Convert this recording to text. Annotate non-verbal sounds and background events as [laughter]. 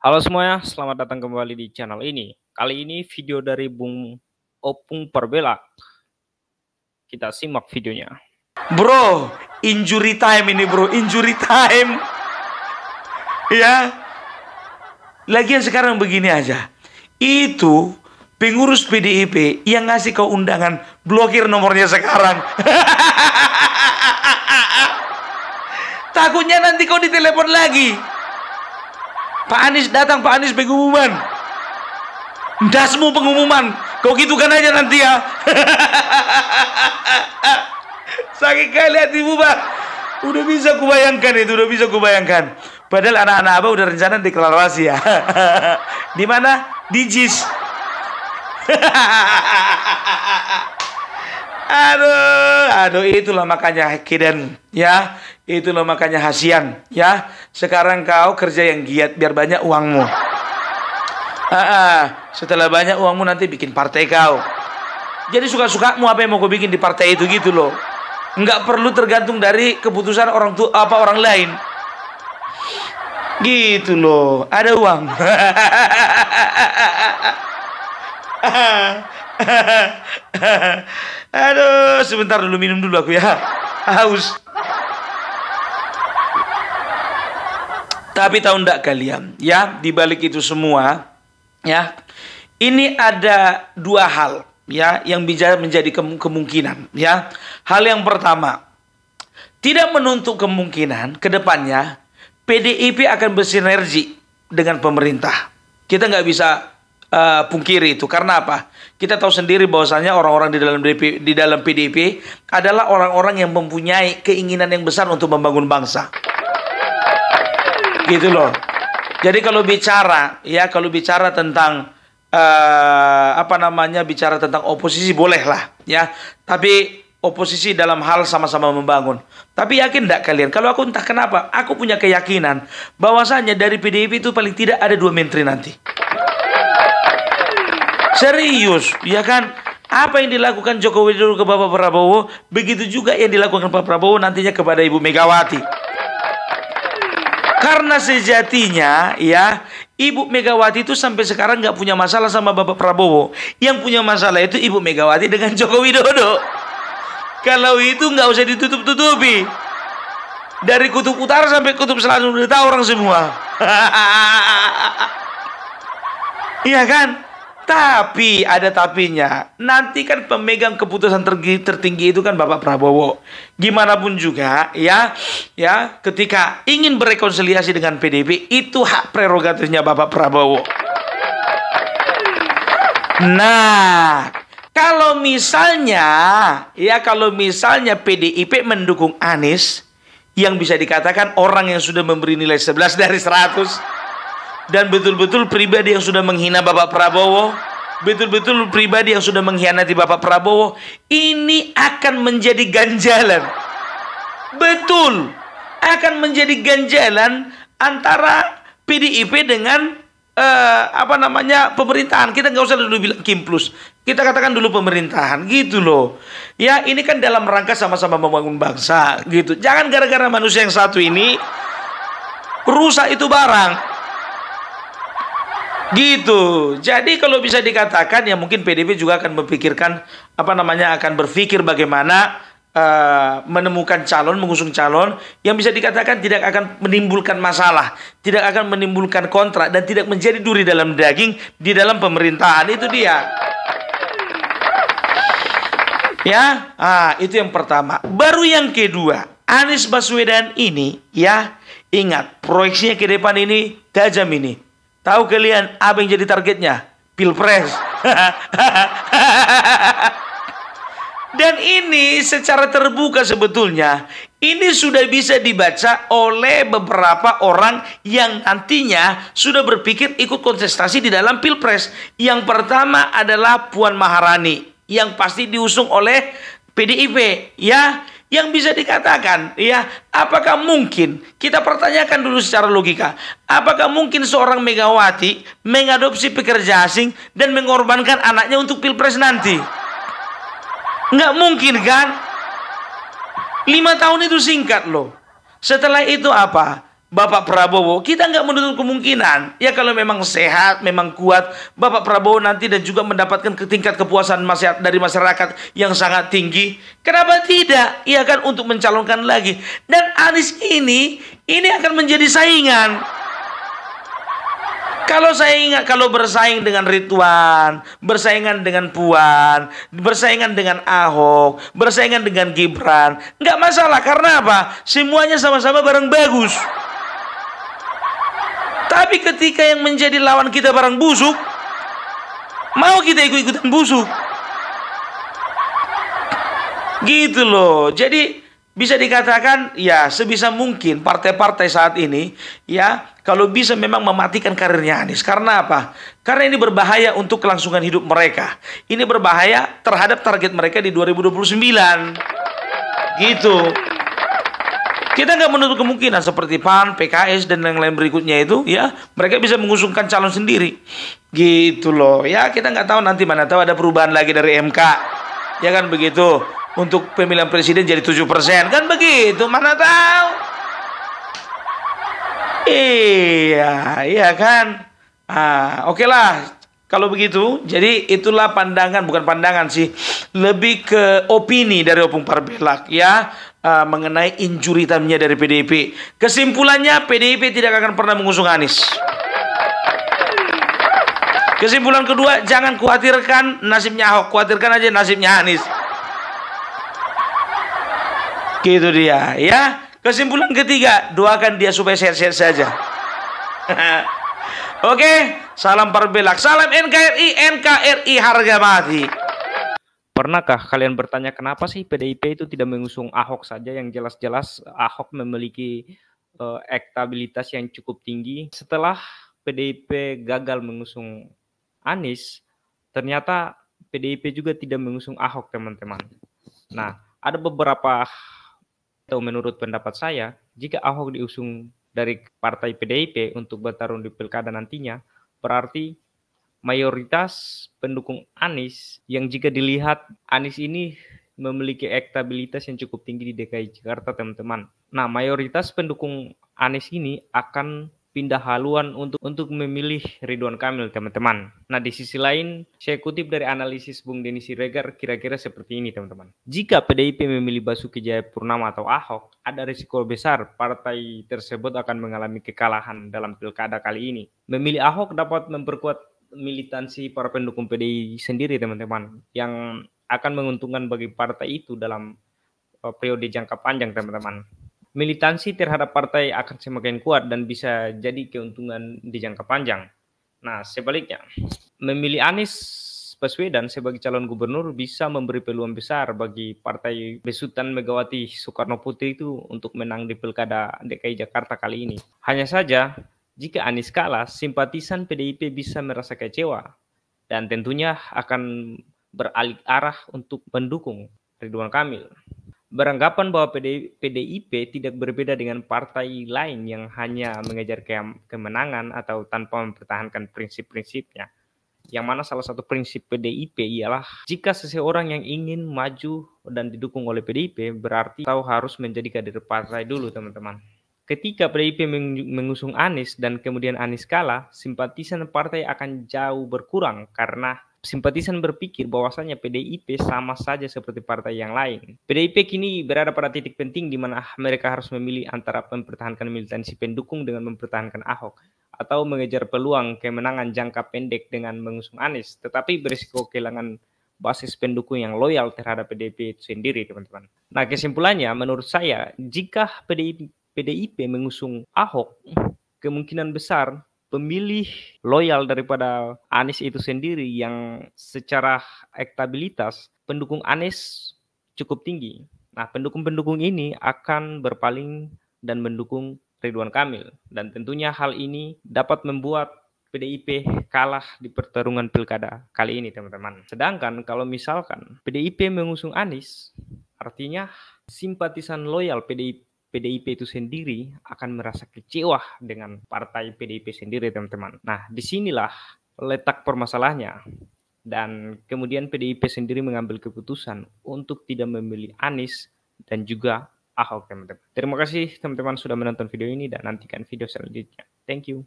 Halo semuanya, selamat datang kembali di channel ini. Kali ini video dari Bung Opung Perbela. Kita simak videonya. Bro, injury time ini bro, injury time. Ya. Lagian sekarang begini aja. Itu pengurus PDIP yang ngasih kau undangan blokir nomornya sekarang. [laughs] Takutnya nanti kau ditelepon lagi. Pak Anies datang, Pak Anies pengumuman. Dasmu pengumuman. Kau gitukan aja nanti ya. [laughs] Saking kali hatimu, Pak. Udah bisa kubayangkan itu, udah bisa kubayangkan. Padahal anak-anak Abah udah rencana deklarasi ya. [laughs] di mana? Di JIS. [laughs] aduh, aduh itulah makanya Kiden ya. Itu loh makanya hasian, ya. Sekarang kau kerja yang giat biar banyak uangmu. Ah, ah, setelah banyak uangmu nanti bikin partai kau. Jadi suka-sukamu apa yang mau kau bikin di partai itu gitu loh. Enggak perlu tergantung dari keputusan orang tua apa orang lain. Gitu loh, ada uang. [laughs] Aduh, sebentar dulu minum dulu aku ya. Haus. Tapi tahu enggak kalian, ya, di balik itu semua, ya, ini ada dua hal, ya, yang bisa menjadi kemungkinan, ya. Hal yang pertama, tidak menuntut kemungkinan ke depannya PDIP akan bersinergi dengan pemerintah. Kita nggak bisa uh, pungkiri itu karena apa? Kita tahu sendiri bahwasanya orang-orang di dalam DP, di dalam PDIP adalah orang-orang yang mempunyai keinginan yang besar untuk membangun bangsa gitu loh. Jadi kalau bicara ya kalau bicara tentang uh, apa namanya bicara tentang oposisi bolehlah ya, tapi oposisi dalam hal sama-sama membangun. Tapi yakin tidak kalian? Kalau aku entah kenapa, aku punya keyakinan bahwasanya dari PDIP itu paling tidak ada dua menteri nanti. Serius, ya kan? Apa yang dilakukan Jokowi dulu ke Bapak Prabowo, begitu juga yang dilakukan Pak Prabowo nantinya kepada Ibu Megawati. Karena sejatinya ya Ibu Megawati itu sampai sekarang nggak punya masalah sama Bapak Prabowo. Yang punya masalah itu Ibu Megawati dengan [laughs] Joko Widodo. Kalau itu nggak usah ditutup-tutupi. Dari kutub utara sampai kutub selatan udah tahu orang semua. [laughs] iya kan? Tapi ada tapinya. Nanti kan pemegang keputusan tertinggi, tertinggi itu kan Bapak Prabowo. Gimana pun juga ya, ya ketika ingin berrekonsiliasi dengan PDIP, itu hak prerogatifnya Bapak Prabowo. Nah, kalau misalnya ya kalau misalnya PDIP mendukung Anies yang bisa dikatakan orang yang sudah memberi nilai 11 dari 100 dan betul-betul pribadi yang sudah menghina Bapak Prabowo betul-betul pribadi yang sudah mengkhianati Bapak Prabowo ini akan menjadi ganjalan betul akan menjadi ganjalan antara PDIP dengan uh, apa namanya pemerintahan kita nggak usah dulu bilang kimplus kita katakan dulu pemerintahan gitu loh ya ini kan dalam rangka sama-sama membangun bangsa gitu jangan gara-gara manusia yang satu ini rusak itu barang Gitu. Jadi kalau bisa dikatakan ya mungkin PDP juga akan memikirkan apa namanya akan berpikir bagaimana uh, menemukan calon, mengusung calon yang bisa dikatakan tidak akan menimbulkan masalah, tidak akan menimbulkan kontrak dan tidak menjadi duri dalam daging di dalam pemerintahan. Itu dia. Ya, ah itu yang pertama. Baru yang kedua, Anies Baswedan ini ya ingat proyeksinya ke depan ini tajam ini Tahu kalian apa yang jadi targetnya? Pilpres. [laughs] Dan ini secara terbuka sebetulnya ini sudah bisa dibaca oleh beberapa orang yang nantinya sudah berpikir ikut kontestasi di dalam pilpres. Yang pertama adalah Puan Maharani yang pasti diusung oleh PDIP ya yang bisa dikatakan ya apakah mungkin kita pertanyakan dulu secara logika apakah mungkin seorang Megawati mengadopsi pekerja asing dan mengorbankan anaknya untuk pilpres nanti nggak mungkin kan lima tahun itu singkat loh setelah itu apa Bapak Prabowo, kita nggak menutup kemungkinan. Ya kalau memang sehat, memang kuat, Bapak Prabowo nanti dan juga mendapatkan tingkat kepuasan masyarakat, dari masyarakat yang sangat tinggi. Kenapa tidak? Ya kan untuk mencalonkan lagi. Dan Anies ini, ini akan menjadi saingan. Kalau saya ingat, kalau bersaing dengan Ridwan, bersaingan dengan Puan, bersaingan dengan Ahok, bersaingan dengan Gibran, nggak masalah karena apa? Semuanya sama-sama bareng bagus. Tapi ketika yang menjadi lawan kita barang busuk, mau kita ikut-ikutan busuk. Gitu loh. Jadi bisa dikatakan ya sebisa mungkin partai-partai saat ini ya kalau bisa memang mematikan karirnya Anies. Karena apa? Karena ini berbahaya untuk kelangsungan hidup mereka. Ini berbahaya terhadap target mereka di 2029. Gitu. Kita nggak menutup kemungkinan seperti PAN, PKS dan yang lain berikutnya itu ya mereka bisa mengusungkan calon sendiri. Gitu loh. Ya kita nggak tahu nanti mana tahu ada perubahan lagi dari MK. Ya kan begitu. Untuk pemilihan presiden jadi 7% kan begitu. Mana tahu. Iya, iya kan. Ah, oke okay lah kalau begitu, jadi itulah pandangan bukan pandangan sih, lebih ke opini dari Opung Parbelak ya uh, mengenai injuri tamnya dari PDIP. Kesimpulannya PDIP tidak akan pernah mengusung Anies. Kesimpulan kedua, jangan khawatirkan nasibnya Ahok, khawatirkan aja nasibnya Anies. Gitu dia, ya. Kesimpulan ketiga, doakan dia supaya sehat-sehat saja. [laughs] Oke, okay? salam perbelak, salam NKRI, NKRI harga mati. Pernahkah kalian bertanya kenapa sih PDIP itu tidak mengusung Ahok saja yang jelas-jelas Ahok memiliki uh, ektabilitas yang cukup tinggi? Setelah PDIP gagal mengusung Anies, ternyata PDIP juga tidak mengusung Ahok, teman-teman. Nah, ada beberapa atau menurut pendapat saya, jika Ahok diusung dari partai PDIP untuk bertarung di pilkada nantinya, Berarti mayoritas pendukung Anies yang jika dilihat Anies ini memiliki elektabilitas yang cukup tinggi di DKI Jakarta, teman-teman. Nah, mayoritas pendukung Anies ini akan pindah haluan untuk untuk memilih Ridwan Kamil, teman-teman. Nah, di sisi lain, saya kutip dari analisis Bung Denny Siregar kira-kira seperti ini, teman-teman. Jika PDIP memilih Basuki Jayapurnama atau Ahok, ada risiko besar partai tersebut akan mengalami kekalahan dalam pilkada kali ini. Memilih Ahok dapat memperkuat militansi para pendukung PDI sendiri, teman-teman, yang akan menguntungkan bagi partai itu dalam eh, periode jangka panjang, teman-teman militansi terhadap partai akan semakin kuat dan bisa jadi keuntungan di jangka panjang. Nah, sebaliknya, memilih Anies Baswedan sebagai calon gubernur bisa memberi peluang besar bagi partai besutan Megawati Soekarno Putri itu untuk menang di Pilkada DKI Jakarta kali ini. Hanya saja, jika Anies kalah, simpatisan PDIP bisa merasa kecewa dan tentunya akan beralih arah untuk mendukung Ridwan Kamil beranggapan bahwa PDIP tidak berbeda dengan partai lain yang hanya mengejar ke, kemenangan atau tanpa mempertahankan prinsip-prinsipnya. Yang mana salah satu prinsip PDIP ialah jika seseorang yang ingin maju dan didukung oleh PDIP berarti tahu harus menjadi kader partai dulu teman-teman. Ketika PDIP mengusung Anies dan kemudian Anies kalah, simpatisan partai akan jauh berkurang karena simpatisan berpikir bahwasanya PDIP sama saja seperti partai yang lain. PDIP kini berada pada titik penting di mana mereka harus memilih antara mempertahankan militansi pendukung dengan mempertahankan Ahok atau mengejar peluang kemenangan jangka pendek dengan mengusung Anies, tetapi berisiko kehilangan basis pendukung yang loyal terhadap PDIP itu sendiri, teman-teman. Nah, kesimpulannya menurut saya, jika PDIP, PDIP mengusung Ahok, kemungkinan besar pemilih loyal daripada Anies itu sendiri yang secara elektabilitas pendukung Anies cukup tinggi. Nah, pendukung-pendukung ini akan berpaling dan mendukung Ridwan Kamil dan tentunya hal ini dapat membuat PDIP kalah di pertarungan pilkada kali ini, teman-teman. Sedangkan kalau misalkan PDIP mengusung Anies, artinya simpatisan loyal PDIP PDIP itu sendiri akan merasa kecewa dengan partai PDIP sendiri, teman-teman. Nah, disinilah letak permasalahannya. Dan kemudian PDIP sendiri mengambil keputusan untuk tidak memilih Anies dan juga Ahok, teman-teman. Terima kasih teman-teman sudah menonton video ini dan nantikan video selanjutnya. Thank you.